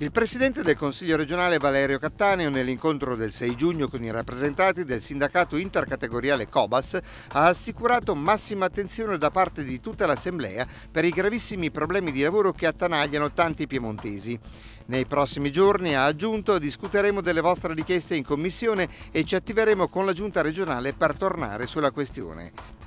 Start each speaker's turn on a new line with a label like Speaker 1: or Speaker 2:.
Speaker 1: Il presidente del Consiglio regionale Valerio Cattaneo nell'incontro del 6 giugno con i rappresentanti del sindacato intercategoriale Cobas ha assicurato massima attenzione da parte di tutta l'Assemblea per i gravissimi problemi di lavoro che attanagliano tanti piemontesi. Nei prossimi giorni, ha aggiunto, discuteremo delle vostre richieste in commissione e ci attiveremo con la giunta regionale per tornare sulla questione.